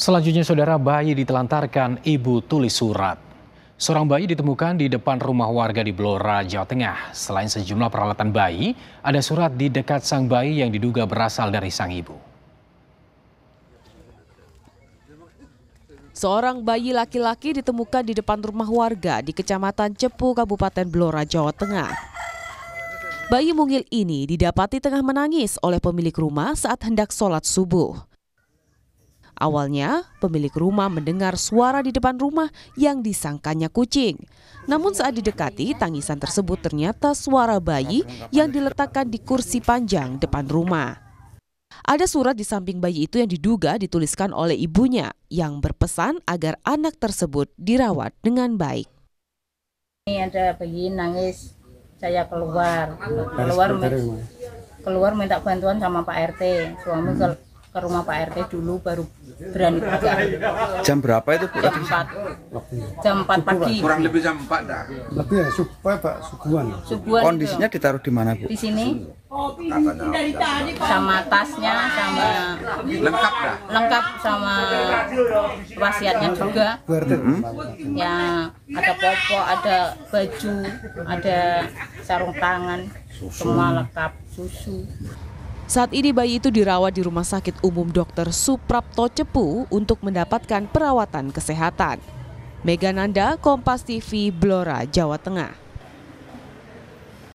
Selanjutnya saudara bayi ditelantarkan ibu tulis surat. Seorang bayi ditemukan di depan rumah warga di Blora, Jawa Tengah. Selain sejumlah peralatan bayi, ada surat di dekat sang bayi yang diduga berasal dari sang ibu. Seorang bayi laki-laki ditemukan di depan rumah warga di Kecamatan Cepu, Kabupaten Blora, Jawa Tengah. Bayi mungil ini didapati tengah menangis oleh pemilik rumah saat hendak sholat subuh. Awalnya, pemilik rumah mendengar suara di depan rumah yang disangkanya kucing. Namun saat didekati, tangisan tersebut ternyata suara bayi yang diletakkan di kursi panjang depan rumah. Ada surat di samping bayi itu yang diduga dituliskan oleh ibunya yang berpesan agar anak tersebut dirawat dengan baik. Ini ada bayi nangis, saya keluar, keluar, ya, keluar minta bantuan sama Pak RT, suami ke rumah Pak RT dulu baru berani belajar. Jam berapa itu Jam 4. Jam 4 pagi. Kurang lebih jam 4 dah. Lebih ya, supaya Pak subuhan. Subuhan. Kondisinya itu. ditaruh di mana Bu? Di sini. Sama tasnya sama lengkap dah. Lengkap sama wasiatnya juga. Mm -hmm. Ya, ada popok, ada baju, ada sarung tangan, semua lengkap, susu. Saat ini bayi itu dirawat di Rumah Sakit Umum Dr. Suprapto Cepu untuk mendapatkan perawatan kesehatan. Megananda, Kompas TV, Blora, Jawa Tengah.